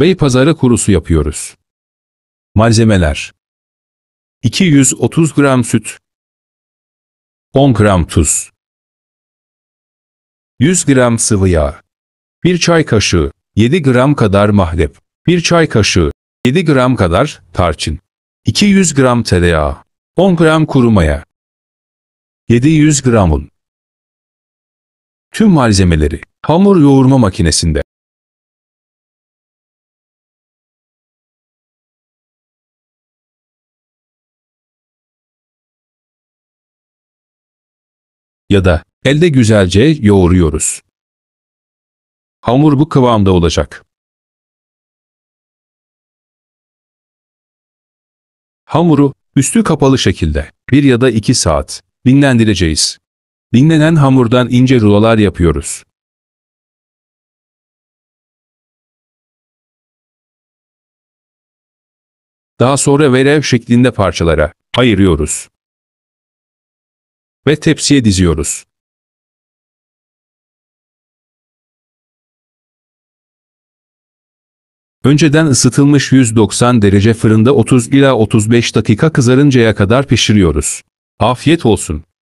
Beypazarı kurusu yapıyoruz. Malzemeler 230 gram süt 10 gram tuz 100 gram sıvı yağ 1 çay kaşığı 7 gram kadar mahlep 1 çay kaşığı 7 gram kadar tarçın 200 gram tereyağı 10 gram kuru maya 700 gram un Tüm malzemeleri hamur yoğurma makinesinde ya da elde güzelce yoğuruyoruz. Hamur bu kıvamda olacak. Hamuru üstü kapalı şekilde bir ya da iki saat dinlendireceğiz. Dinlenen hamurdan ince rulolar yapıyoruz. Daha sonra verev şeklinde parçalara ayırıyoruz ve tepsiye diziyoruz. Önceden ısıtılmış 190 derece fırında 30 ila 35 dakika kızarıncaya kadar pişiriyoruz. Afiyet olsun.